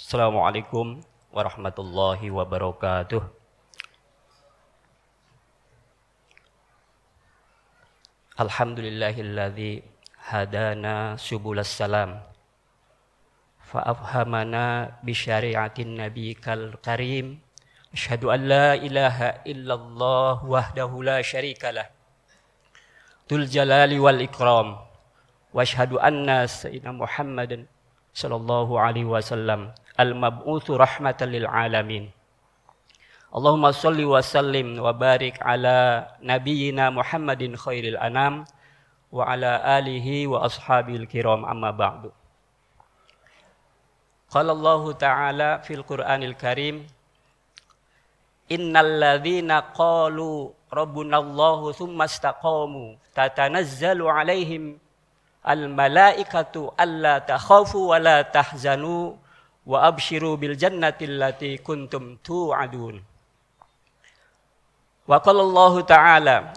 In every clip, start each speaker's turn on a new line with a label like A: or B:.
A: Assalamualaikum warahmatullahi wabarakatuh. Alhamdulillahilladzi hadana subulas salam فأفهمنا بشريعة النبي الكريم أشهد أن لا إله إلا الله وحده لا شريك له ذو الجلال والإكرام وأشهد أن سيدنا محمد صلى الله عليه وسلم al-mab'utsu rahmatan lil alamin. Allahumma salli wa sallim wa barik ala nabiyyina Muhammadin khairil anam wa ala alihi wa ashabil kiram amma ba'du. Qala Allah Ta'ala fil Qur'anil Karim Innal ladzina qalu rabbunallahu thumma istaqamu tatanazzalu alaihim al malaikatu alla takhafu wa la tahzanu وأبشروا بالجنة التي كنتم توعدون وقال الله تعالى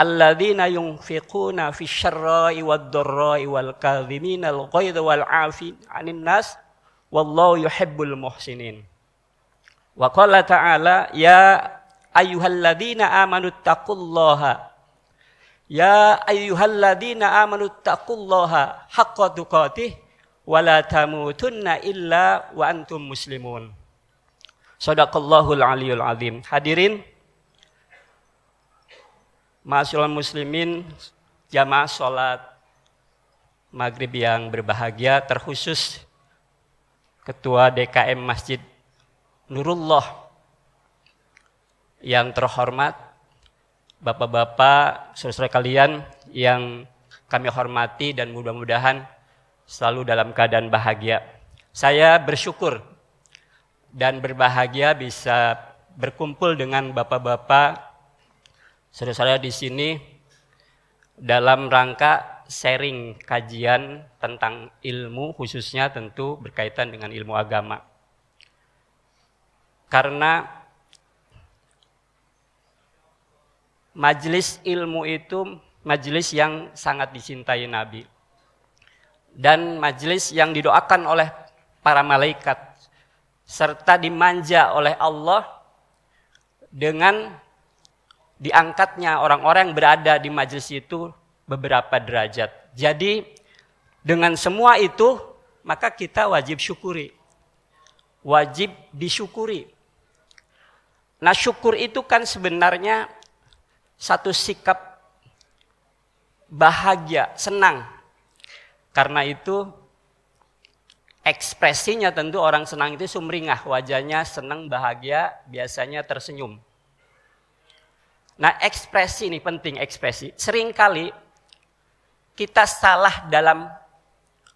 A: الذين ينفقون في الشراء والضراء والكاظمين الغيظ والعافين عن الناس والله يحب المحسنين وقال تعالى يا أيها الذين آمنوا اتقوا الله يا أيها الذين آمنوا اتقوا الله حق تقاته wala tamutunna illa wa antum muslimun. Sadaqallahul aliyul azim. Hadirin Masyarakat muslimin jamaah sholat maghrib yang berbahagia terkhusus Ketua DKM Masjid Nurullah yang terhormat Bapak-bapak, saudara kalian yang kami hormati dan mudah-mudahan selalu dalam keadaan bahagia. Saya bersyukur dan berbahagia bisa berkumpul dengan bapak-bapak saudara-saudara di sini dalam rangka sharing kajian tentang ilmu khususnya tentu berkaitan dengan ilmu agama. Karena majelis ilmu itu majelis yang sangat dicintai Nabi dan majelis yang didoakan oleh para malaikat serta dimanja oleh Allah dengan diangkatnya orang-orang yang berada di majelis itu beberapa derajat. Jadi dengan semua itu maka kita wajib syukuri. Wajib disyukuri. Nah, syukur itu kan sebenarnya satu sikap bahagia, senang karena itu ekspresinya tentu orang senang itu sumringah, wajahnya senang, bahagia, biasanya tersenyum. Nah ekspresi ini penting ekspresi. Seringkali kita salah dalam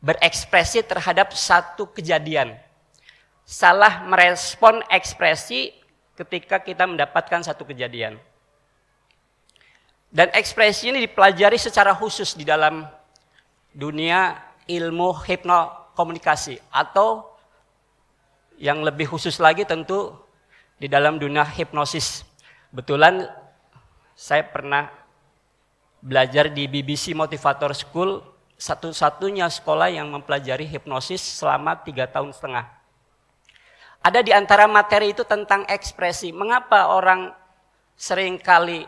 A: berekspresi terhadap satu kejadian. Salah merespon ekspresi ketika kita mendapatkan satu kejadian. Dan ekspresi ini dipelajari secara khusus di dalam dunia ilmu hipnokomunikasi atau yang lebih khusus lagi tentu di dalam dunia hipnosis. Betulan saya pernah belajar di BBC Motivator School, satu-satunya sekolah yang mempelajari hipnosis selama tiga tahun setengah. Ada di antara materi itu tentang ekspresi. Mengapa orang seringkali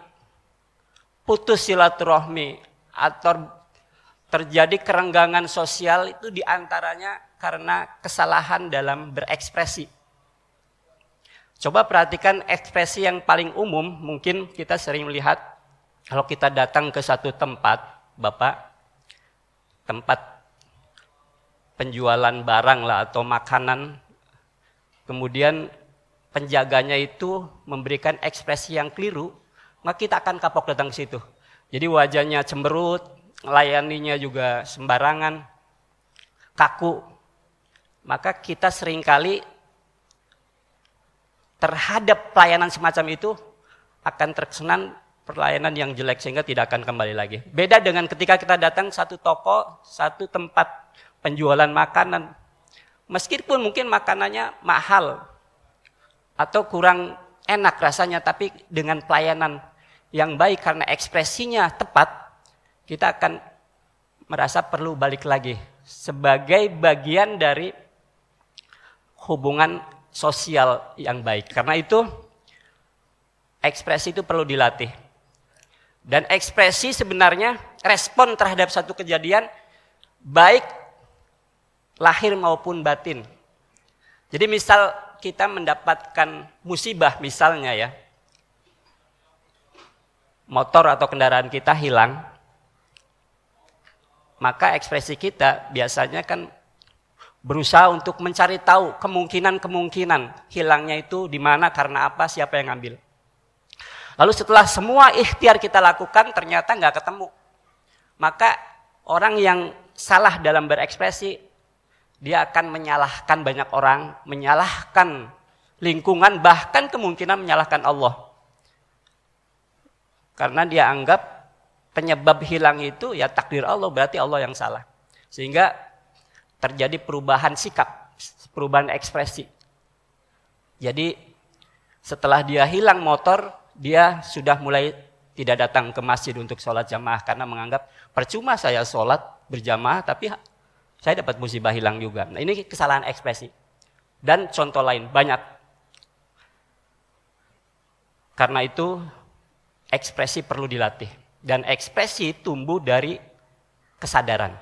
A: putus silaturahmi atau terjadi kerenggangan sosial itu diantaranya karena kesalahan dalam berekspresi. Coba perhatikan ekspresi yang paling umum, mungkin kita sering melihat kalau kita datang ke satu tempat, Bapak, tempat penjualan barang lah atau makanan, kemudian penjaganya itu memberikan ekspresi yang keliru, maka kita akan kapok datang ke situ. Jadi wajahnya cemberut, layaninya juga sembarangan, kaku, maka kita seringkali terhadap pelayanan semacam itu akan terkesan pelayanan yang jelek sehingga tidak akan kembali lagi. Beda dengan ketika kita datang satu toko, satu tempat penjualan makanan. Meskipun mungkin makanannya mahal atau kurang enak rasanya tapi dengan pelayanan yang baik karena ekspresinya tepat kita akan merasa perlu balik lagi sebagai bagian dari hubungan sosial yang baik. Karena itu ekspresi itu perlu dilatih. Dan ekspresi sebenarnya respon terhadap satu kejadian baik lahir maupun batin. Jadi misal kita mendapatkan musibah misalnya ya. Motor atau kendaraan kita hilang maka ekspresi kita biasanya kan berusaha untuk mencari tahu kemungkinan-kemungkinan hilangnya itu di mana, karena apa, siapa yang ngambil. Lalu setelah semua ikhtiar kita lakukan ternyata nggak ketemu. Maka orang yang salah dalam berekspresi, dia akan menyalahkan banyak orang, menyalahkan lingkungan, bahkan kemungkinan menyalahkan Allah. Karena dia anggap penyebab hilang itu ya takdir Allah berarti Allah yang salah. Sehingga terjadi perubahan sikap, perubahan ekspresi. Jadi setelah dia hilang motor, dia sudah mulai tidak datang ke masjid untuk sholat jamaah karena menganggap percuma saya sholat berjamaah tapi saya dapat musibah hilang juga. Nah, ini kesalahan ekspresi. Dan contoh lain banyak. Karena itu ekspresi perlu dilatih. Dan ekspresi tumbuh dari kesadaran.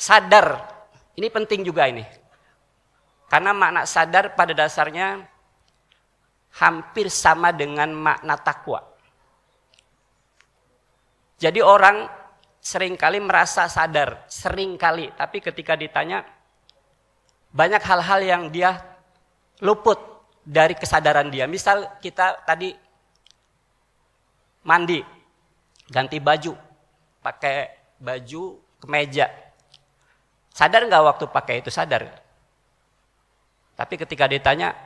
A: Sadar, ini penting juga ini. Karena makna sadar pada dasarnya hampir sama dengan makna takwa. Jadi orang seringkali merasa sadar, seringkali. Tapi ketika ditanya, banyak hal-hal yang dia luput dari kesadaran dia. Misal kita tadi mandi, ganti baju, pakai baju kemeja. Sadar nggak waktu pakai itu sadar? Tapi ketika ditanya,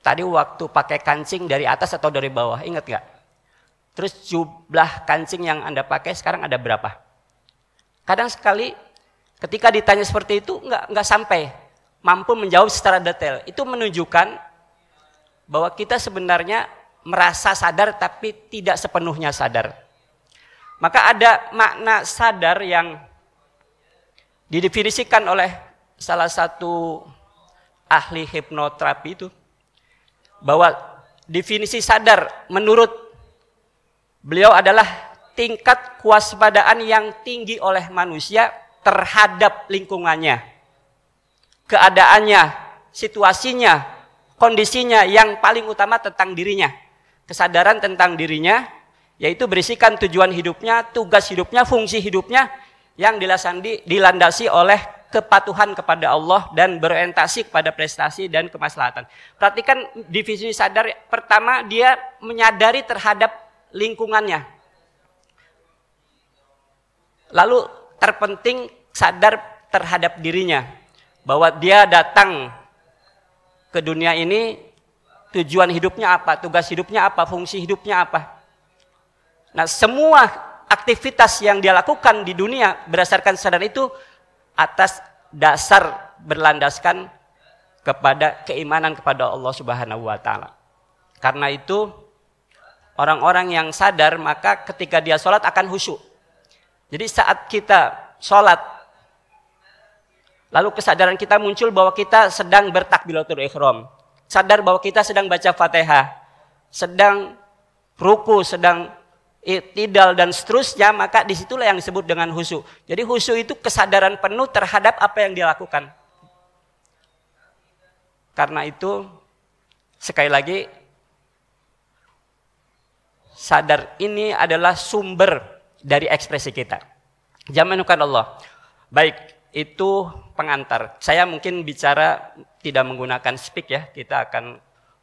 A: tadi waktu pakai kancing dari atas atau dari bawah, ingat nggak? Terus jumlah kancing yang Anda pakai sekarang ada berapa? Kadang sekali ketika ditanya seperti itu nggak nggak sampai mampu menjawab secara detail. Itu menunjukkan bahwa kita sebenarnya merasa sadar tapi tidak sepenuhnya sadar. Maka ada makna sadar yang didefinisikan oleh salah satu ahli hipnoterapi itu bahwa definisi sadar menurut beliau adalah tingkat kewaspadaan yang tinggi oleh manusia terhadap lingkungannya, keadaannya, situasinya, kondisinya yang paling utama tentang dirinya kesadaran tentang dirinya, yaitu berisikan tujuan hidupnya, tugas hidupnya, fungsi hidupnya yang dilasandi, dilandasi oleh kepatuhan kepada Allah dan berorientasi kepada prestasi dan kemaslahatan. Perhatikan divisi sadar pertama dia menyadari terhadap lingkungannya. Lalu terpenting sadar terhadap dirinya bahwa dia datang ke dunia ini tujuan hidupnya apa, tugas hidupnya apa, fungsi hidupnya apa. Nah, semua aktivitas yang dia lakukan di dunia berdasarkan sadar itu atas dasar berlandaskan kepada keimanan kepada Allah Subhanahu wa taala. Karena itu orang-orang yang sadar maka ketika dia sholat akan khusyuk. Jadi saat kita sholat lalu kesadaran kita muncul bahwa kita sedang bertakbiratul ikhram sadar bahwa kita sedang baca Fatihah, sedang ruku, sedang tidal dan seterusnya, maka disitulah yang disebut dengan husu. Jadi husu itu kesadaran penuh terhadap apa yang dilakukan. Karena itu, sekali lagi, sadar ini adalah sumber dari ekspresi kita. jaminukan Allah. Baik, itu pengantar. Saya mungkin bicara tidak menggunakan speak ya, kita akan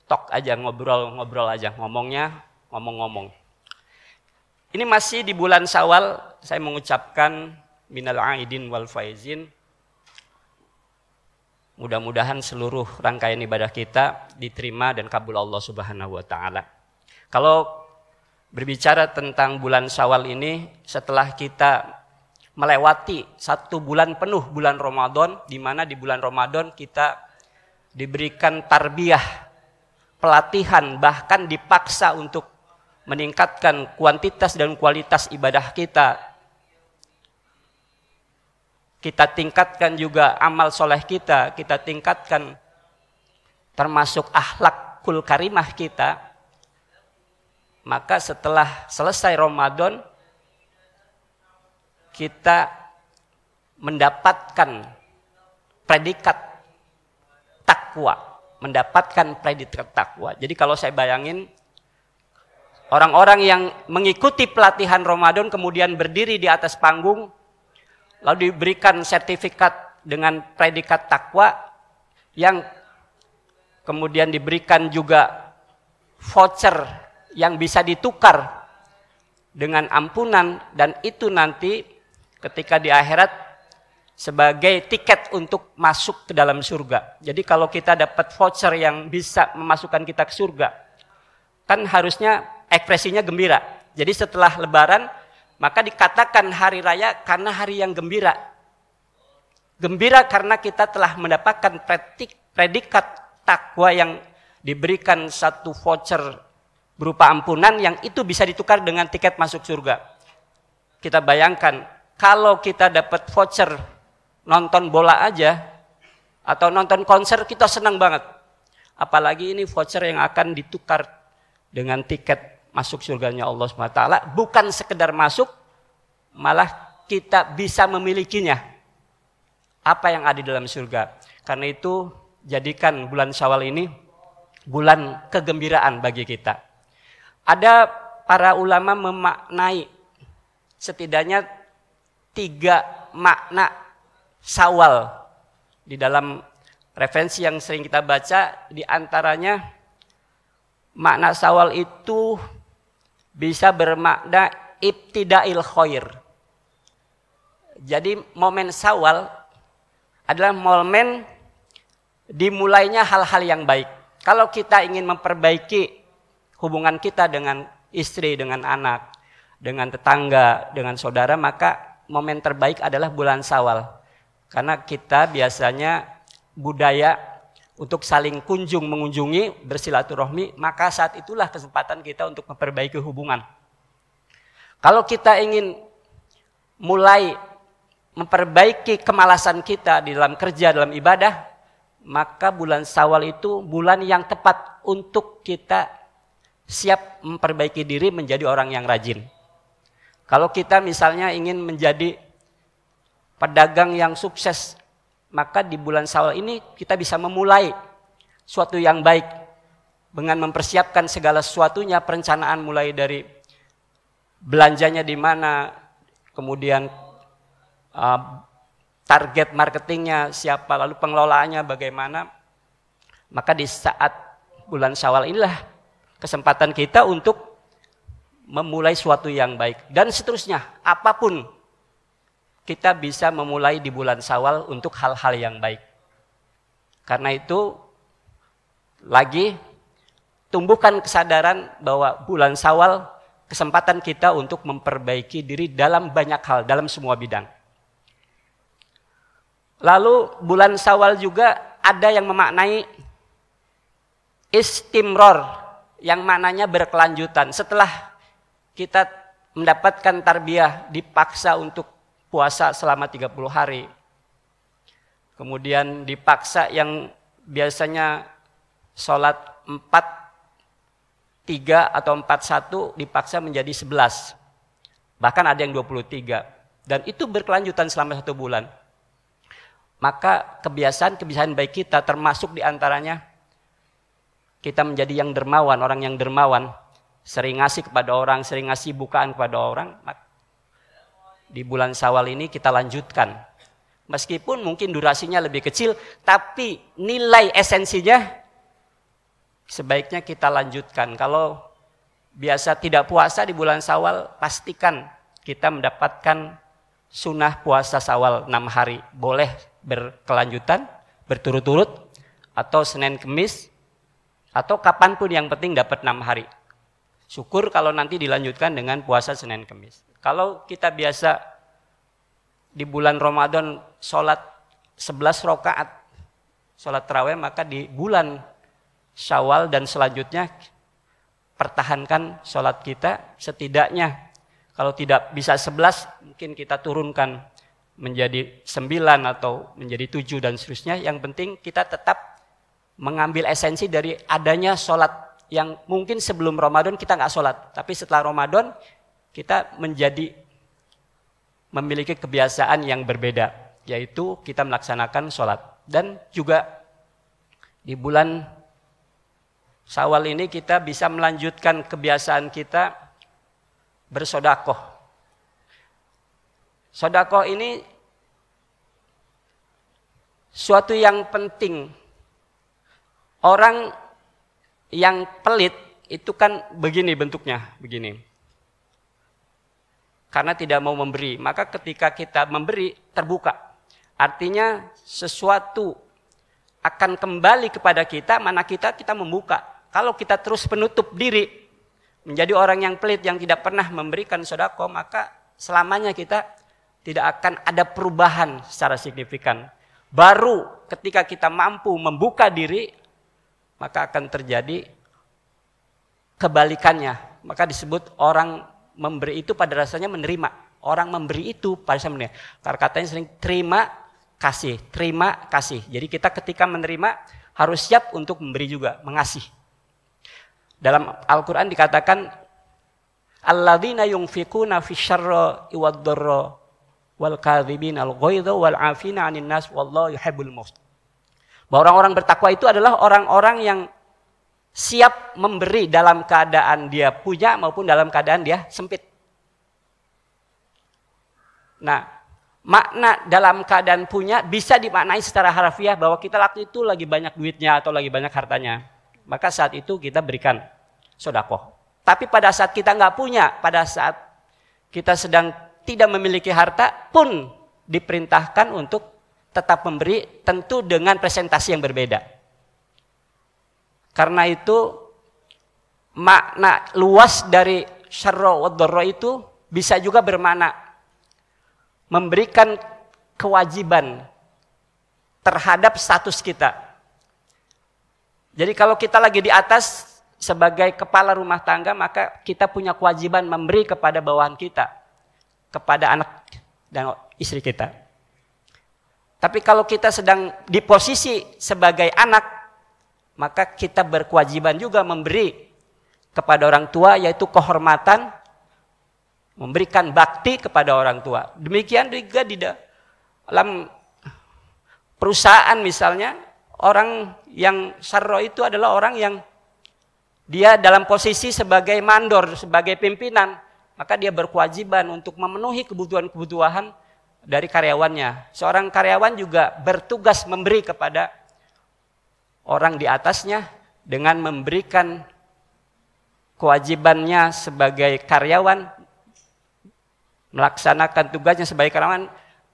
A: talk aja, ngobrol-ngobrol aja, ngomongnya ngomong-ngomong. Ini masih di bulan Sawal. saya mengucapkan minal aidin wal faizin. Mudah-mudahan seluruh rangkaian ibadah kita diterima dan kabul Allah Subhanahu wa taala. Kalau berbicara tentang bulan Sawal ini, setelah kita melewati satu bulan penuh bulan Ramadan, di mana di bulan Ramadan kita diberikan tarbiyah, pelatihan, bahkan dipaksa untuk meningkatkan kuantitas dan kualitas ibadah kita. Kita tingkatkan juga amal soleh kita, kita tingkatkan termasuk ahlak kul karimah kita. Maka setelah selesai Ramadan, kita mendapatkan predikat takwa, mendapatkan predikat takwa. Jadi kalau saya bayangin orang-orang yang mengikuti pelatihan Ramadan kemudian berdiri di atas panggung lalu diberikan sertifikat dengan predikat takwa yang kemudian diberikan juga voucher yang bisa ditukar dengan ampunan dan itu nanti ketika di akhirat sebagai tiket untuk masuk ke dalam surga. Jadi kalau kita dapat voucher yang bisa memasukkan kita ke surga, kan harusnya ekspresinya gembira. Jadi setelah lebaran, maka dikatakan hari raya karena hari yang gembira. Gembira karena kita telah mendapatkan predikat takwa yang diberikan satu voucher berupa ampunan yang itu bisa ditukar dengan tiket masuk surga. Kita bayangkan kalau kita dapat voucher nonton bola aja atau nonton konser kita senang banget. Apalagi ini voucher yang akan ditukar dengan tiket masuk surganya Allah SWT. Bukan sekedar masuk, malah kita bisa memilikinya. Apa yang ada di dalam surga. Karena itu jadikan bulan syawal ini bulan kegembiraan bagi kita. Ada para ulama memaknai setidaknya tiga makna sawal di dalam referensi yang sering kita baca di antaranya makna sawal itu bisa bermakna ibtidail khair. Jadi momen sawal adalah momen dimulainya hal-hal yang baik. Kalau kita ingin memperbaiki hubungan kita dengan istri, dengan anak, dengan tetangga, dengan saudara, maka momen terbaik adalah bulan Sawal. Karena kita biasanya budaya untuk saling kunjung mengunjungi bersilaturahmi, maka saat itulah kesempatan kita untuk memperbaiki hubungan. Kalau kita ingin mulai memperbaiki kemalasan kita di dalam kerja, dalam ibadah, maka bulan Sawal itu bulan yang tepat untuk kita siap memperbaiki diri menjadi orang yang rajin. Kalau kita misalnya ingin menjadi pedagang yang sukses, maka di bulan Syawal ini kita bisa memulai suatu yang baik dengan mempersiapkan segala sesuatunya, perencanaan mulai dari belanjanya di mana, kemudian uh, target marketingnya siapa, lalu pengelolaannya bagaimana. Maka di saat bulan Syawal inilah kesempatan kita untuk memulai suatu yang baik dan seterusnya apapun kita bisa memulai di bulan Sawal untuk hal-hal yang baik. Karena itu lagi tumbuhkan kesadaran bahwa bulan Sawal kesempatan kita untuk memperbaiki diri dalam banyak hal, dalam semua bidang. Lalu bulan Sawal juga ada yang memaknai istimror yang maknanya berkelanjutan. Setelah kita mendapatkan tarbiyah dipaksa untuk puasa selama 30 hari. Kemudian dipaksa yang biasanya sholat 4, 3 atau 4, 1 dipaksa menjadi 11. Bahkan ada yang 23. Dan itu berkelanjutan selama satu bulan. Maka kebiasaan-kebiasaan baik kita termasuk diantaranya kita menjadi yang dermawan, orang yang dermawan sering ngasih kepada orang, sering ngasih bukaan kepada orang, di bulan Sawal ini kita lanjutkan. Meskipun mungkin durasinya lebih kecil, tapi nilai esensinya sebaiknya kita lanjutkan. Kalau biasa tidak puasa di bulan Sawal, pastikan kita mendapatkan sunnah puasa Sawal 6 hari. Boleh berkelanjutan, berturut-turut, atau Senin Kemis, atau kapanpun yang penting dapat 6 hari. Syukur kalau nanti dilanjutkan dengan puasa Senin Kemis. Kalau kita biasa di bulan Ramadan sholat 11 rokaat, sholat terawih, maka di bulan syawal dan selanjutnya pertahankan sholat kita setidaknya. Kalau tidak bisa 11, mungkin kita turunkan menjadi 9 atau menjadi 7 dan seterusnya. Yang penting kita tetap mengambil esensi dari adanya sholat yang mungkin sebelum Ramadan kita nggak sholat, tapi setelah Ramadan kita menjadi memiliki kebiasaan yang berbeda, yaitu kita melaksanakan sholat. Dan juga di bulan Sawal ini kita bisa melanjutkan kebiasaan kita bersodakoh. Sodakoh ini suatu yang penting. Orang yang pelit itu kan begini bentuknya, begini. Karena tidak mau memberi, maka ketika kita memberi terbuka. Artinya sesuatu akan kembali kepada kita, mana kita kita membuka. Kalau kita terus penutup diri, menjadi orang yang pelit yang tidak pernah memberikan sodako, maka selamanya kita tidak akan ada perubahan secara signifikan. Baru ketika kita mampu membuka diri, maka akan terjadi kebalikannya. Maka disebut orang memberi itu pada rasanya menerima. Orang memberi itu pada rasanya. menerima. Karena katanya sering terima kasih, terima kasih. Jadi kita ketika menerima harus siap untuk memberi juga, mengasih. Dalam Al-Quran dikatakan, Alladzina yungfikuna fi syarra iwaddorro wal kadhibin al wal afina anin nas wallahu yuhibbul muhsin. Bahwa orang-orang bertakwa itu adalah orang-orang yang siap memberi dalam keadaan dia punya maupun dalam keadaan dia sempit. Nah, makna dalam keadaan punya bisa dimaknai secara harfiah bahwa kita waktu itu lagi banyak duitnya atau lagi banyak hartanya. Maka saat itu kita berikan sodakoh. Tapi pada saat kita nggak punya, pada saat kita sedang tidak memiliki harta pun diperintahkan untuk tetap memberi tentu dengan presentasi yang berbeda. Karena itu makna luas dari syarra wa itu bisa juga bermakna memberikan kewajiban terhadap status kita. Jadi kalau kita lagi di atas sebagai kepala rumah tangga maka kita punya kewajiban memberi kepada bawahan kita, kepada anak dan istri kita. Tapi kalau kita sedang di posisi sebagai anak, maka kita berkewajiban juga memberi kepada orang tua yaitu kehormatan, memberikan bakti kepada orang tua. Demikian juga di dalam perusahaan misalnya, orang yang sarro itu adalah orang yang dia dalam posisi sebagai mandor, sebagai pimpinan, maka dia berkewajiban untuk memenuhi kebutuhan-kebutuhan dari karyawannya. Seorang karyawan juga bertugas memberi kepada orang di atasnya dengan memberikan kewajibannya sebagai karyawan melaksanakan tugasnya sebagai karyawan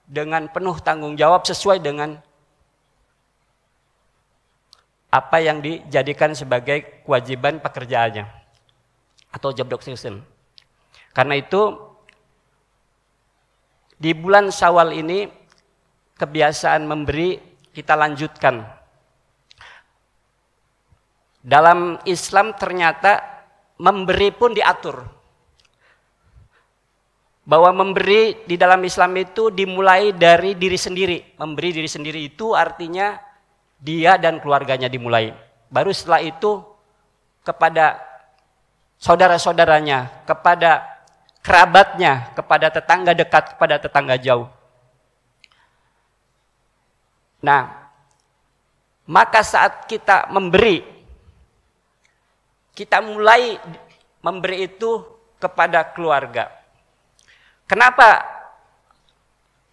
A: dengan penuh tanggung jawab sesuai dengan apa yang dijadikan sebagai kewajiban pekerjaannya atau job description. Karena itu di bulan Syawal ini kebiasaan memberi kita lanjutkan. Dalam Islam ternyata memberi pun diatur. Bahwa memberi di dalam Islam itu dimulai dari diri sendiri. Memberi diri sendiri itu artinya dia dan keluarganya dimulai. Baru setelah itu kepada saudara-saudaranya, kepada kerabatnya, kepada tetangga dekat, kepada tetangga jauh. Nah, maka saat kita memberi, kita mulai memberi itu kepada keluarga. Kenapa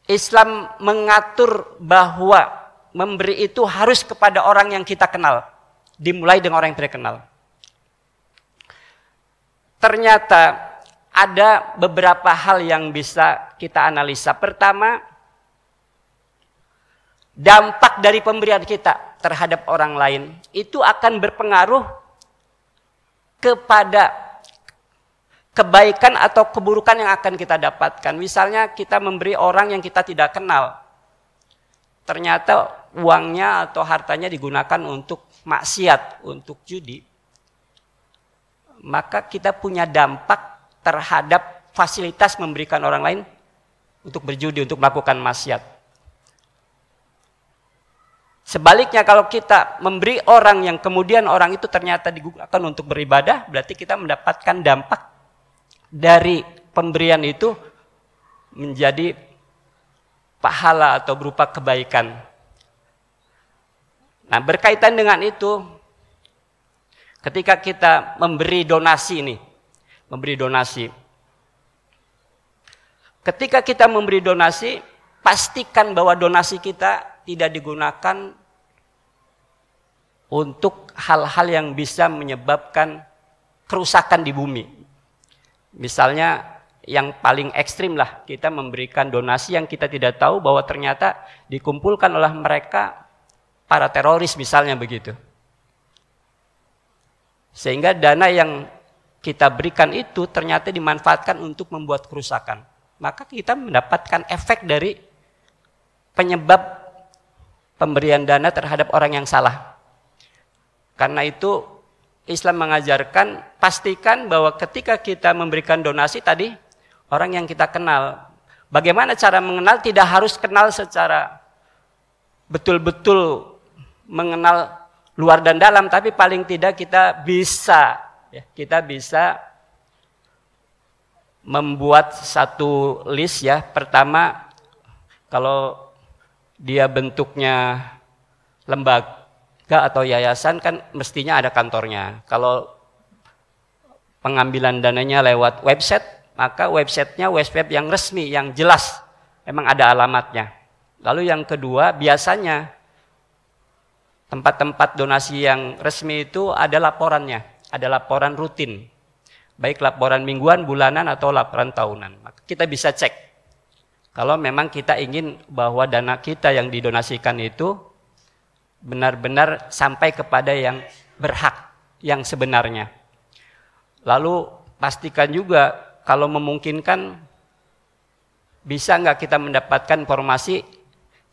A: Islam mengatur bahwa memberi itu harus kepada orang yang kita kenal, dimulai dengan orang yang terkenal. Ternyata ada beberapa hal yang bisa kita analisa. Pertama, dampak dari pemberian kita terhadap orang lain itu akan berpengaruh kepada kebaikan atau keburukan yang akan kita dapatkan. Misalnya kita memberi orang yang kita tidak kenal. Ternyata uangnya atau hartanya digunakan untuk maksiat, untuk judi. Maka kita punya dampak terhadap fasilitas memberikan orang lain untuk berjudi, untuk melakukan maksiat. Sebaliknya kalau kita memberi orang yang kemudian orang itu ternyata digunakan untuk beribadah, berarti kita mendapatkan dampak dari pemberian itu menjadi pahala atau berupa kebaikan. Nah, berkaitan dengan itu ketika kita memberi donasi ini memberi donasi. Ketika kita memberi donasi, pastikan bahwa donasi kita tidak digunakan untuk hal-hal yang bisa menyebabkan kerusakan di bumi. Misalnya yang paling ekstrim lah kita memberikan donasi yang kita tidak tahu bahwa ternyata dikumpulkan oleh mereka para teroris misalnya begitu. Sehingga dana yang kita berikan itu ternyata dimanfaatkan untuk membuat kerusakan. Maka kita mendapatkan efek dari penyebab pemberian dana terhadap orang yang salah. Karena itu Islam mengajarkan pastikan bahwa ketika kita memberikan donasi tadi orang yang kita kenal. Bagaimana cara mengenal tidak harus kenal secara betul-betul mengenal luar dan dalam tapi paling tidak kita bisa ya, kita bisa membuat satu list ya. Pertama, kalau dia bentuknya lembaga atau yayasan kan mestinya ada kantornya. Kalau pengambilan dananya lewat website, maka websitenya website yang resmi, yang jelas, emang ada alamatnya. Lalu yang kedua, biasanya tempat-tempat donasi yang resmi itu ada laporannya ada laporan rutin. Baik laporan mingguan, bulanan, atau laporan tahunan. kita bisa cek. Kalau memang kita ingin bahwa dana kita yang didonasikan itu benar-benar sampai kepada yang berhak, yang sebenarnya. Lalu pastikan juga kalau memungkinkan bisa nggak kita mendapatkan informasi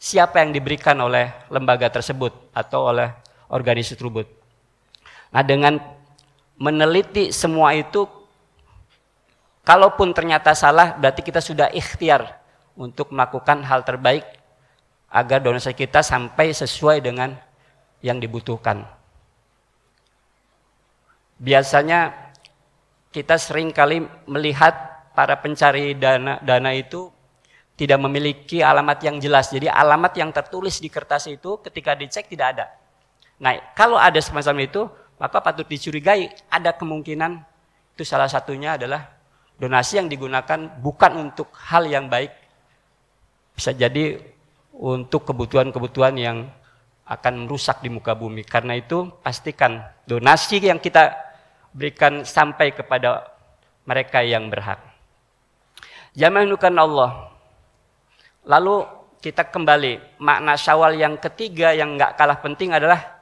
A: siapa yang diberikan oleh lembaga tersebut atau oleh organisasi tersebut. Nah dengan meneliti semua itu kalaupun ternyata salah berarti kita sudah ikhtiar untuk melakukan hal terbaik agar donasi kita sampai sesuai dengan yang dibutuhkan. Biasanya kita sering kali melihat para pencari dana dana itu tidak memiliki alamat yang jelas. Jadi alamat yang tertulis di kertas itu ketika dicek tidak ada. Nah, kalau ada semacam itu, maka patut dicurigai ada kemungkinan itu salah satunya adalah donasi yang digunakan bukan untuk hal yang baik bisa jadi untuk kebutuhan-kebutuhan yang akan merusak di muka bumi karena itu pastikan donasi yang kita berikan sampai kepada mereka yang berhak jamanukan Allah lalu kita kembali makna syawal yang ketiga yang nggak kalah penting adalah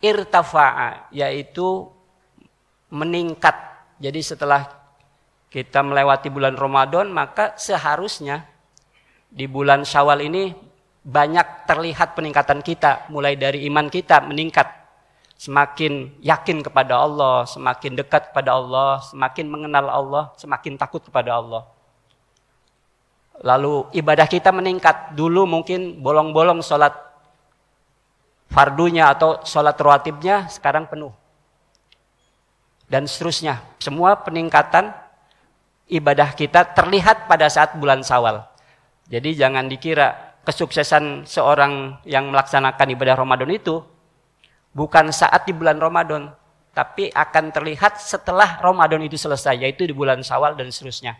A: irtafa'a yaitu meningkat. Jadi setelah kita melewati bulan Ramadan maka seharusnya di bulan Syawal ini banyak terlihat peningkatan kita mulai dari iman kita meningkat semakin yakin kepada Allah, semakin dekat kepada Allah, semakin mengenal Allah, semakin takut kepada Allah. Lalu ibadah kita meningkat. Dulu mungkin bolong-bolong sholat fardunya atau sholat rawatibnya sekarang penuh. Dan seterusnya, semua peningkatan ibadah kita terlihat pada saat bulan sawal. Jadi jangan dikira kesuksesan seorang yang melaksanakan ibadah Ramadan itu bukan saat di bulan Ramadan, tapi akan terlihat setelah Ramadan itu selesai, yaitu di bulan Sawal dan seterusnya.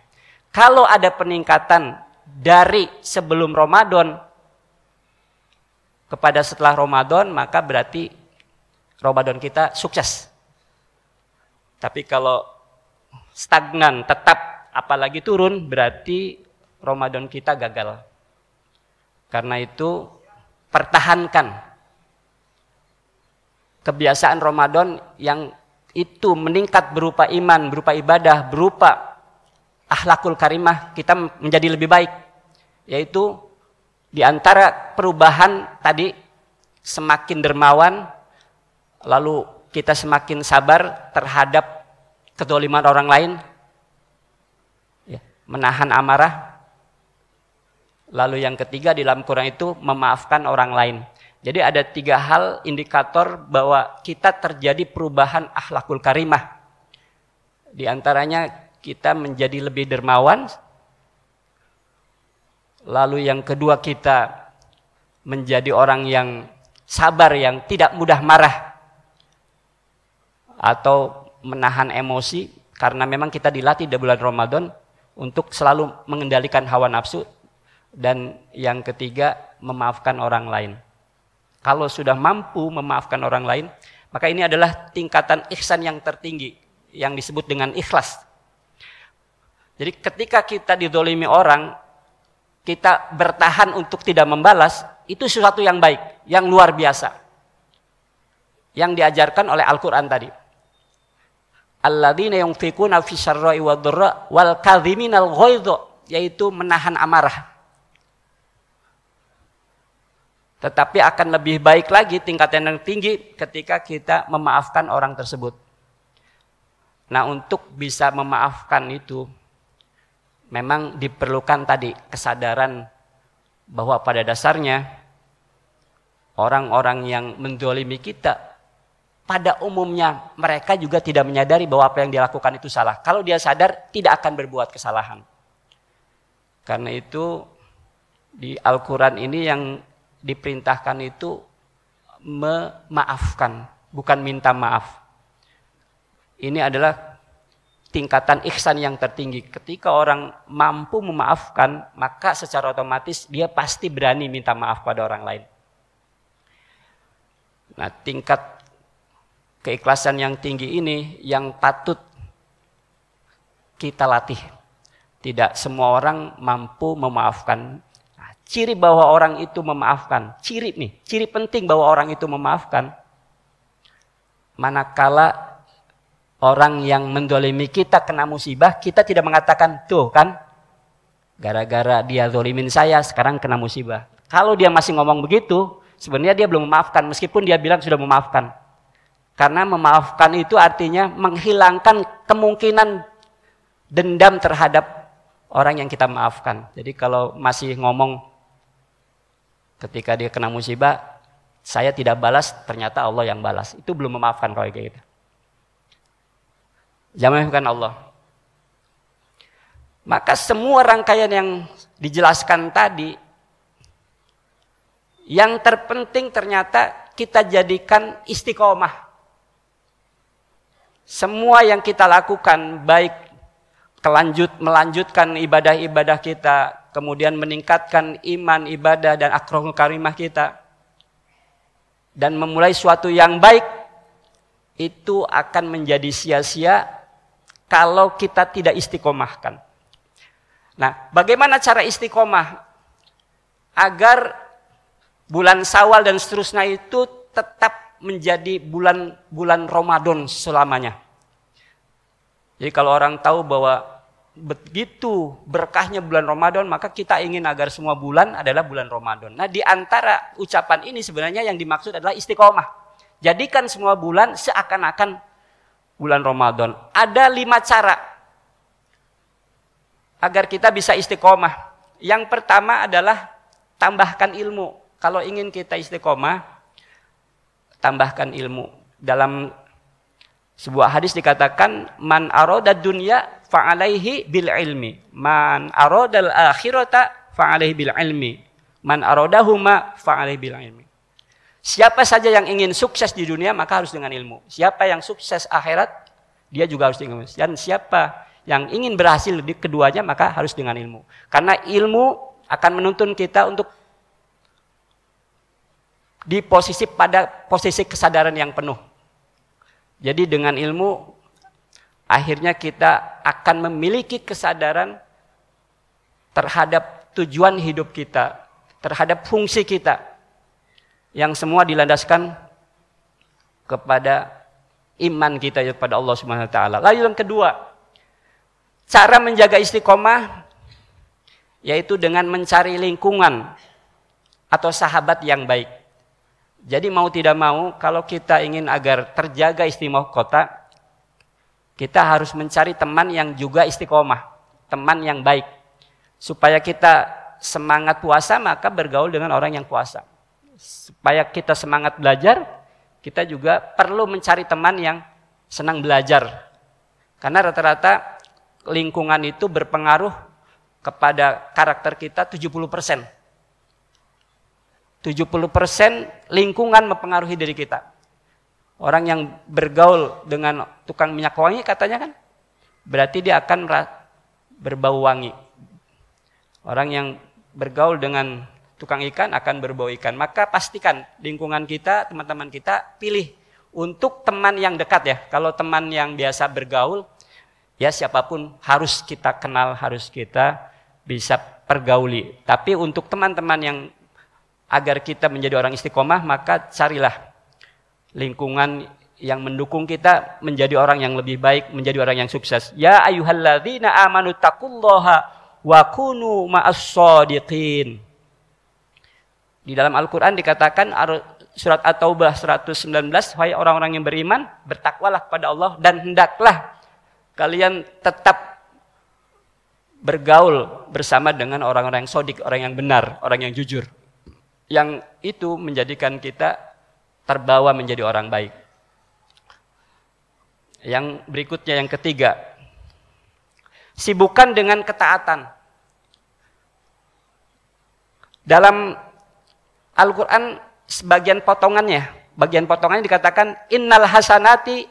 A: Kalau ada peningkatan dari sebelum Ramadan kepada setelah Ramadan maka berarti Ramadan kita sukses. Tapi kalau stagnan tetap apalagi turun berarti Ramadan kita gagal. Karena itu pertahankan kebiasaan Ramadan yang itu meningkat berupa iman, berupa ibadah, berupa akhlakul karimah kita menjadi lebih baik yaitu di antara perubahan tadi semakin dermawan, lalu kita semakin sabar terhadap kedoliman orang lain, ya, menahan amarah. Lalu yang ketiga di dalam Quran itu memaafkan orang lain. Jadi ada tiga hal indikator bahwa kita terjadi perubahan akhlakul karimah. Di antaranya kita menjadi lebih dermawan, Lalu yang kedua kita menjadi orang yang sabar yang tidak mudah marah atau menahan emosi karena memang kita dilatih di bulan Ramadan untuk selalu mengendalikan hawa nafsu dan yang ketiga memaafkan orang lain. Kalau sudah mampu memaafkan orang lain, maka ini adalah tingkatan ihsan yang tertinggi yang disebut dengan ikhlas. Jadi ketika kita didolimi orang, kita bertahan untuk tidak membalas, itu sesuatu yang baik, yang luar biasa. Yang diajarkan oleh Al-Quran tadi. Alladzina yunfikuna fi syarra'i wa wal kadhiminal yaitu menahan amarah. Tetapi akan lebih baik lagi tingkatan yang tinggi ketika kita memaafkan orang tersebut. Nah, untuk bisa memaafkan itu memang diperlukan tadi kesadaran bahwa pada dasarnya orang-orang yang mendolimi kita pada umumnya mereka juga tidak menyadari bahwa apa yang dilakukan itu salah. Kalau dia sadar, tidak akan berbuat kesalahan. Karena itu di Al-Quran ini yang diperintahkan itu memaafkan, bukan minta maaf. Ini adalah tingkatan ihsan yang tertinggi. Ketika orang mampu memaafkan, maka secara otomatis dia pasti berani minta maaf pada orang lain. Nah, tingkat keikhlasan yang tinggi ini yang patut kita latih. Tidak semua orang mampu memaafkan. Nah, ciri bahwa orang itu memaafkan, ciri nih, ciri penting bahwa orang itu memaafkan. Manakala orang yang mendolimi kita kena musibah, kita tidak mengatakan, tuh kan, gara-gara dia dolimin saya, sekarang kena musibah. Kalau dia masih ngomong begitu, sebenarnya dia belum memaafkan, meskipun dia bilang sudah memaafkan. Karena memaafkan itu artinya menghilangkan kemungkinan dendam terhadap orang yang kita maafkan. Jadi kalau masih ngomong ketika dia kena musibah, saya tidak balas, ternyata Allah yang balas. Itu belum memaafkan kalau kayak gitu. Jamaah bukan Allah. Maka semua rangkaian yang dijelaskan tadi, yang terpenting ternyata kita jadikan istiqomah. Semua yang kita lakukan, baik kelanjut melanjutkan ibadah-ibadah kita, kemudian meningkatkan iman ibadah dan akhlakul karimah kita, dan memulai suatu yang baik, itu akan menjadi sia-sia kalau kita tidak istiqomahkan. Nah, bagaimana cara istiqomah agar bulan Sawal dan seterusnya itu tetap menjadi bulan-bulan Ramadan selamanya? Jadi kalau orang tahu bahwa begitu berkahnya bulan Ramadan, maka kita ingin agar semua bulan adalah bulan Ramadan. Nah, di antara ucapan ini sebenarnya yang dimaksud adalah istiqomah. Jadikan semua bulan seakan-akan bulan Ramadan. Ada lima cara agar kita bisa istiqomah. Yang pertama adalah tambahkan ilmu. Kalau ingin kita istiqomah, tambahkan ilmu. Dalam sebuah hadis dikatakan, Man aroda dunya fa'alaihi bil ilmi. Man aroda al-akhirata fa'alaihi bil ilmi. Man aroda huma fa'alaihi bil ilmi. Siapa saja yang ingin sukses di dunia maka harus dengan ilmu. Siapa yang sukses akhirat dia juga harus dengan ilmu. Dan siapa yang ingin berhasil di keduanya maka harus dengan ilmu. Karena ilmu akan menuntun kita untuk di posisi pada posisi kesadaran yang penuh. Jadi dengan ilmu akhirnya kita akan memiliki kesadaran terhadap tujuan hidup kita, terhadap fungsi kita, yang semua dilandaskan kepada iman kita ya, kepada Allah Subhanahu wa taala. Lalu yang kedua, cara menjaga istiqomah yaitu dengan mencari lingkungan atau sahabat yang baik. Jadi mau tidak mau kalau kita ingin agar terjaga istimewa kota, kita harus mencari teman yang juga istiqomah, teman yang baik. Supaya kita semangat puasa maka bergaul dengan orang yang puasa supaya kita semangat belajar, kita juga perlu mencari teman yang senang belajar. Karena rata-rata lingkungan itu berpengaruh kepada karakter kita 70%. 70% lingkungan mempengaruhi diri kita. Orang yang bergaul dengan tukang minyak wangi katanya kan, berarti dia akan berbau wangi. Orang yang bergaul dengan tukang ikan akan berbau ikan. Maka pastikan lingkungan kita, teman-teman kita pilih untuk teman yang dekat ya. Kalau teman yang biasa bergaul, ya siapapun harus kita kenal, harus kita bisa pergauli. Tapi untuk teman-teman yang agar kita menjadi orang istiqomah, maka carilah lingkungan yang mendukung kita menjadi orang yang lebih baik, menjadi orang yang sukses. Ya ayuhalladzina amanu takulloha wa kunu maas di dalam Al-Quran dikatakan surat At-Taubah 119, wahai orang-orang yang beriman, bertakwalah kepada Allah dan hendaklah kalian tetap bergaul bersama dengan orang-orang yang sodik, orang yang benar, orang yang jujur. Yang itu menjadikan kita terbawa menjadi orang baik. Yang berikutnya, yang ketiga, Sibukan dengan ketaatan. Dalam Al-Quran sebagian potongannya, bagian potongannya dikatakan innal hasanati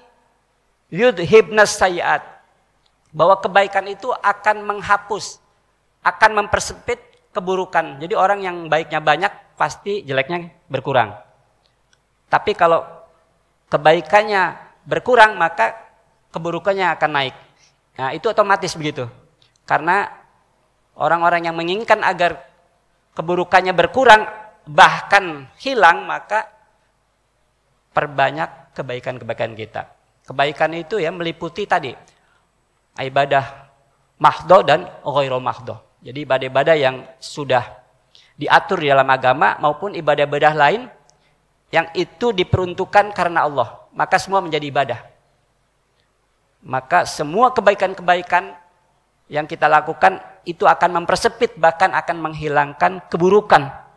A: yudhibnas sayiat. Bahwa kebaikan itu akan menghapus, akan mempersempit keburukan. Jadi orang yang baiknya banyak pasti jeleknya berkurang. Tapi kalau kebaikannya berkurang maka keburukannya akan naik. Nah, itu otomatis begitu. Karena orang-orang yang menginginkan agar keburukannya berkurang bahkan hilang maka perbanyak kebaikan-kebaikan kita. Kebaikan itu ya meliputi tadi ibadah mahdo dan ghairo mahdo. Jadi ibadah-ibadah yang sudah diatur di dalam agama maupun ibadah-ibadah lain yang itu diperuntukkan karena Allah. Maka semua menjadi ibadah. Maka semua kebaikan-kebaikan yang kita lakukan itu akan mempersepit bahkan akan menghilangkan keburukan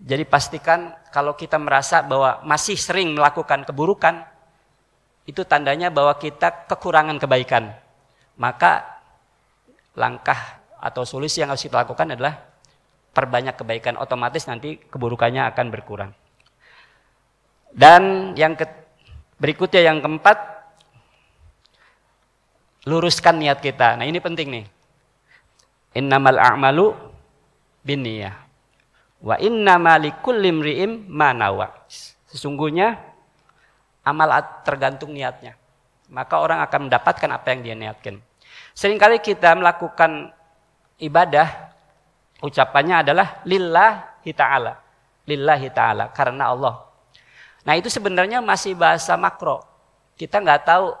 A: jadi pastikan kalau kita merasa bahwa masih sering melakukan keburukan, itu tandanya bahwa kita kekurangan kebaikan. Maka langkah atau solusi yang harus kita lakukan adalah perbanyak kebaikan, otomatis nanti keburukannya akan berkurang. Dan yang ke, berikutnya yang keempat, luruskan niat kita. Nah ini penting nih. Innamal a'malu bin niyah. Wa inna malikul limriim manawa. Sesungguhnya amal tergantung niatnya. Maka orang akan mendapatkan apa yang dia niatkan. Seringkali kita melakukan ibadah, ucapannya adalah lillahi ta'ala. Lillahi ta'ala, karena Allah. Nah itu sebenarnya masih bahasa makro. Kita nggak tahu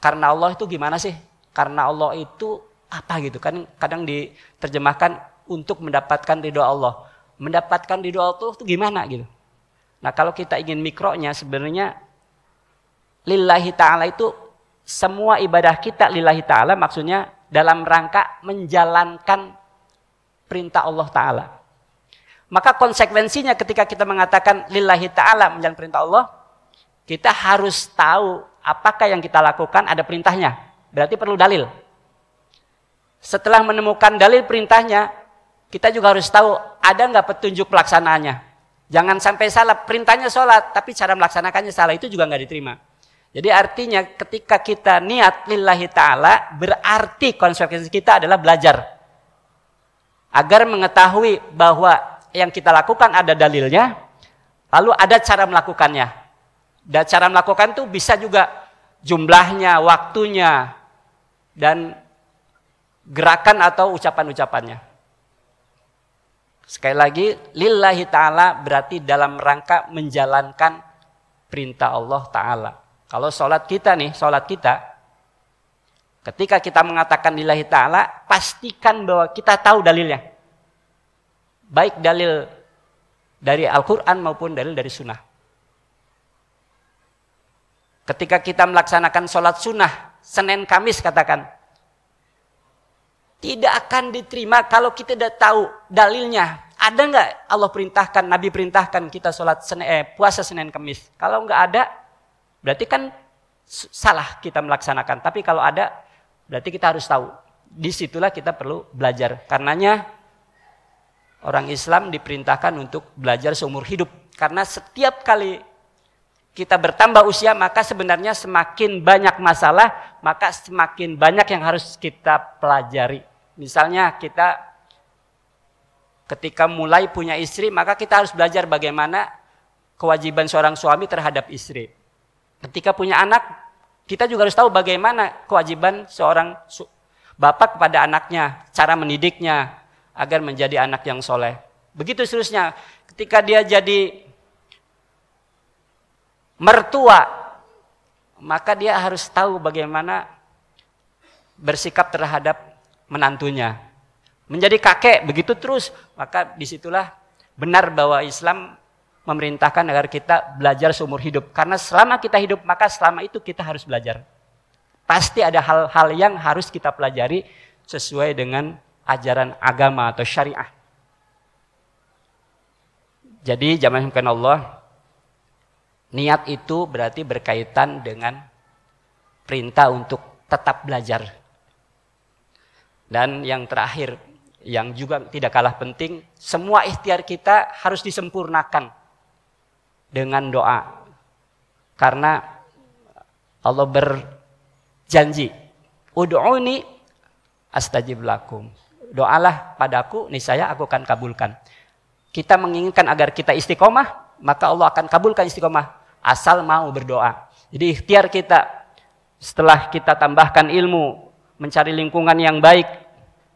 A: karena Allah itu gimana sih? Karena Allah itu apa gitu kan kadang diterjemahkan untuk mendapatkan ridho Allah mendapatkan ridho Allah itu gimana gitu. Nah kalau kita ingin mikronya sebenarnya lillahi ta'ala itu semua ibadah kita lillahi ta'ala maksudnya dalam rangka menjalankan perintah Allah ta'ala. Maka konsekuensinya ketika kita mengatakan lillahi ta'ala menjalankan perintah Allah, kita harus tahu apakah yang kita lakukan ada perintahnya. Berarti perlu dalil. Setelah menemukan dalil perintahnya, kita juga harus tahu ada nggak petunjuk pelaksanaannya. Jangan sampai salah, perintahnya sholat, tapi cara melaksanakannya salah, itu juga nggak diterima. Jadi artinya ketika kita niat lillahi ta'ala, berarti konsekuensi kita adalah belajar. Agar mengetahui bahwa yang kita lakukan ada dalilnya, lalu ada cara melakukannya. Dan cara melakukan itu bisa juga jumlahnya, waktunya, dan gerakan atau ucapan-ucapannya. Sekali lagi, lillahi ta'ala berarti dalam rangka menjalankan perintah Allah ta'ala. Kalau sholat kita nih, sholat kita, ketika kita mengatakan lillahi ta'ala, pastikan bahwa kita tahu dalilnya. Baik dalil dari Al-Quran maupun dalil dari sunnah. Ketika kita melaksanakan sholat sunnah, Senin Kamis katakan, tidak akan diterima kalau kita tidak tahu dalilnya. Ada nggak Allah perintahkan, Nabi perintahkan kita sholat sen eh, puasa Senin Kemis? Kalau nggak ada, berarti kan salah kita melaksanakan. Tapi kalau ada, berarti kita harus tahu. Disitulah kita perlu belajar. Karenanya orang Islam diperintahkan untuk belajar seumur hidup. Karena setiap kali kita bertambah usia, maka sebenarnya semakin banyak masalah, maka semakin banyak yang harus kita pelajari. Misalnya kita ketika mulai punya istri, maka kita harus belajar bagaimana kewajiban seorang suami terhadap istri. Ketika punya anak, kita juga harus tahu bagaimana kewajiban seorang bapak kepada anaknya, cara mendidiknya agar menjadi anak yang soleh. Begitu seterusnya, ketika dia jadi mertua, maka dia harus tahu bagaimana bersikap terhadap menantunya. Menjadi kakek begitu terus, maka disitulah benar bahwa Islam memerintahkan agar kita belajar seumur hidup. Karena selama kita hidup, maka selama itu kita harus belajar. Pasti ada hal-hal yang harus kita pelajari sesuai dengan ajaran agama atau syariah. Jadi zaman Mungkin Allah, niat itu berarti berkaitan dengan perintah untuk tetap belajar. Dan yang terakhir, yang juga tidak kalah penting, semua ikhtiar kita harus disempurnakan dengan doa. Karena Allah berjanji, Udu'uni astajib lakum. Doalah padaku, saya aku akan kabulkan. Kita menginginkan agar kita istiqomah, maka Allah akan kabulkan istiqomah asal mau berdoa. Jadi ikhtiar kita setelah kita tambahkan ilmu mencari lingkungan yang baik,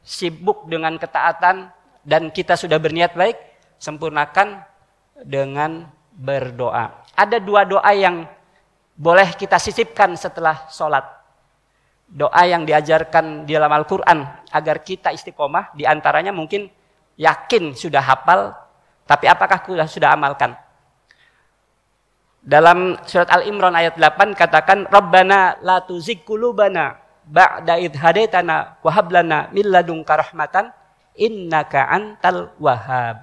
A: sibuk dengan ketaatan, dan kita sudah berniat baik, sempurnakan dengan berdoa. Ada dua doa yang boleh kita sisipkan setelah sholat. Doa yang diajarkan di dalam Al-Quran agar kita istiqomah, diantaranya mungkin yakin sudah hafal, tapi apakah sudah, sudah amalkan? Dalam surat Al-Imran ayat 8 katakan, Rabbana la tuzik kulubana ba'da id hadaitana wa hab lana min ladunka rahmatan innaka antal wahhab.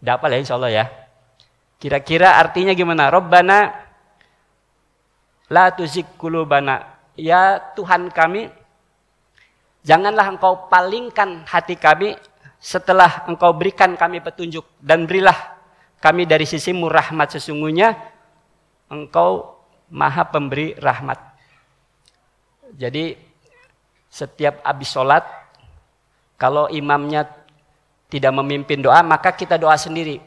A: Enggak apa lah insyaallah ya. Kira-kira artinya gimana? Rabbana la tuzik qulubana. Ya Tuhan kami, janganlah engkau palingkan hati kami setelah engkau berikan kami petunjuk dan berilah kami dari sisimu rahmat sesungguhnya engkau maha pemberi rahmat. Jadi setiap habis sholat, kalau imamnya tidak memimpin doa, maka kita doa sendiri.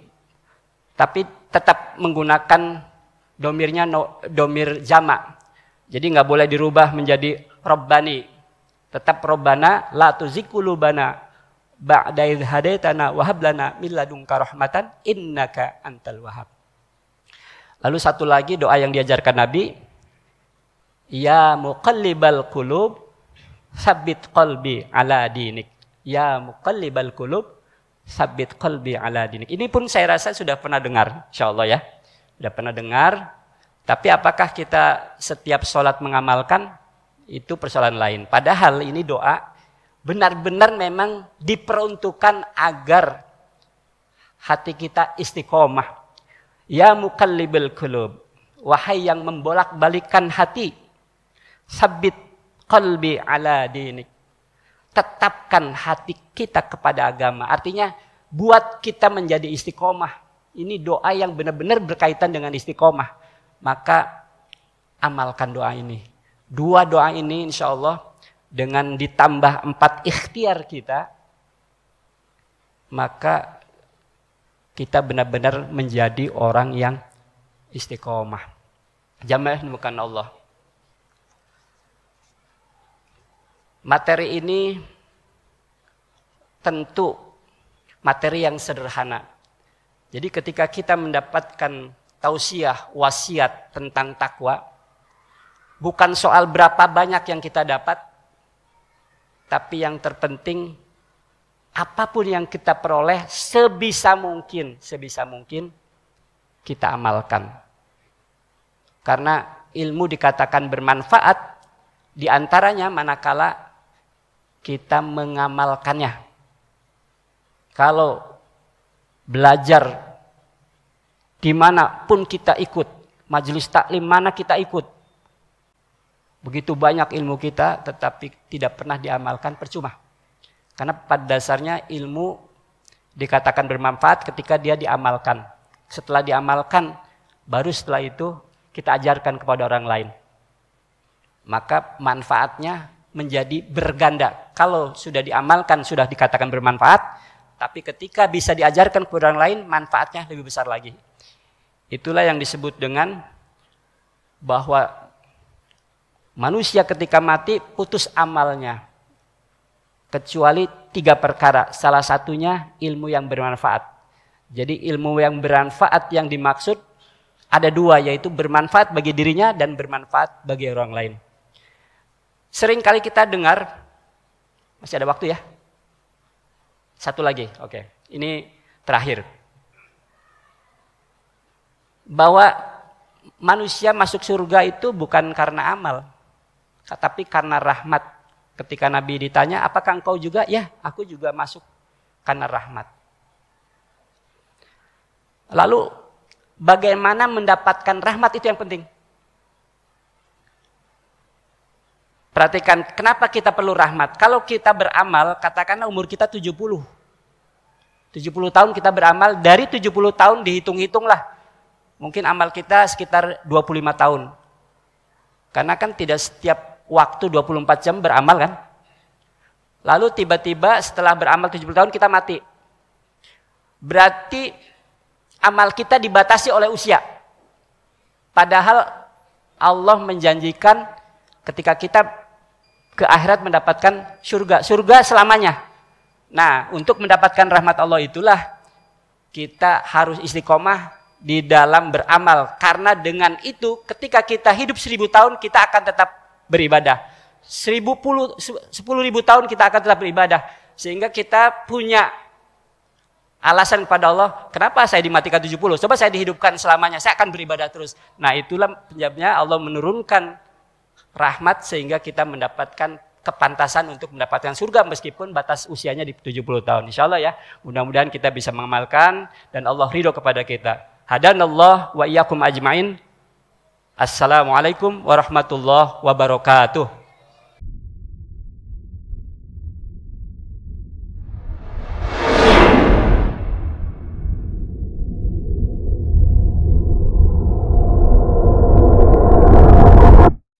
A: Tapi tetap menggunakan domirnya no, domir jama. Jadi nggak boleh dirubah menjadi robbani. Tetap robbana la tuzikulubana ba'dail hadaitana wa hab lana min ladunka rahmatan innaka antal wahab. Lalu satu lagi doa yang diajarkan Nabi, ya muqallibal kulub. Sabit qalbi ala dinik. Ya muqallibal kulub, sabit qalbi ala dinik. Ini pun saya rasa sudah pernah dengar, insya Allah ya. Sudah pernah dengar, tapi apakah kita setiap sholat mengamalkan? Itu persoalan lain. Padahal ini doa benar-benar memang diperuntukkan agar hati kita istiqomah. Ya mukallibul kulub, wahai yang membolak balikan hati. Sabit qalbi ala dinik. Tetapkan hati kita kepada agama. Artinya buat kita menjadi istiqomah. Ini doa yang benar-benar berkaitan dengan istiqomah. Maka amalkan doa ini. Dua doa ini insya Allah dengan ditambah empat ikhtiar kita, maka kita benar-benar menjadi orang yang istiqomah. Jamaah bukan Allah. Materi ini tentu materi yang sederhana. Jadi ketika kita mendapatkan tausiah, wasiat tentang takwa, bukan soal berapa banyak yang kita dapat, tapi yang terpenting apapun yang kita peroleh sebisa mungkin, sebisa mungkin kita amalkan. Karena ilmu dikatakan bermanfaat di antaranya manakala kita mengamalkannya. Kalau belajar dimanapun kita ikut, majelis taklim mana kita ikut, begitu banyak ilmu kita tetapi tidak pernah diamalkan percuma. Karena pada dasarnya ilmu dikatakan bermanfaat ketika dia diamalkan. Setelah diamalkan, baru setelah itu kita ajarkan kepada orang lain. Maka manfaatnya menjadi berganda. Kalau sudah diamalkan, sudah dikatakan bermanfaat, tapi ketika bisa diajarkan kepada orang lain, manfaatnya lebih besar lagi. Itulah yang disebut dengan bahwa manusia ketika mati putus amalnya. Kecuali tiga perkara, salah satunya ilmu yang bermanfaat. Jadi ilmu yang bermanfaat yang dimaksud ada dua, yaitu bermanfaat bagi dirinya dan bermanfaat bagi orang lain. Sering kali kita dengar, masih ada waktu ya? Satu lagi, oke. Okay. Ini terakhir. Bahwa manusia masuk surga itu bukan karena amal, tapi karena rahmat. Ketika Nabi ditanya, apakah engkau juga? Ya, aku juga masuk karena rahmat. Lalu bagaimana mendapatkan rahmat itu yang penting. Perhatikan kenapa kita perlu rahmat. Kalau kita beramal, katakanlah umur kita 70. 70 tahun kita beramal, dari 70 tahun dihitung-hitunglah. Mungkin amal kita sekitar 25 tahun. Karena kan tidak setiap waktu 24 jam beramal kan. Lalu tiba-tiba setelah beramal 70 tahun kita mati. Berarti amal kita dibatasi oleh usia. Padahal Allah menjanjikan ketika kita ke akhirat mendapatkan surga, surga selamanya. Nah, untuk mendapatkan rahmat Allah itulah kita harus istiqomah di dalam beramal karena dengan itu ketika kita hidup seribu tahun kita akan tetap beribadah seribu puluh sepuluh ribu tahun kita akan tetap beribadah sehingga kita punya alasan kepada Allah kenapa saya dimatikan 70 coba saya dihidupkan selamanya saya akan beribadah terus nah itulah penyebabnya Allah menurunkan rahmat sehingga kita mendapatkan kepantasan untuk mendapatkan surga meskipun batas usianya di 70 tahun. Insya Allah ya, mudah-mudahan kita bisa mengamalkan dan Allah ridho kepada kita. Hadanallah wa iyyakum ajmain. Assalamualaikum warahmatullahi wabarakatuh.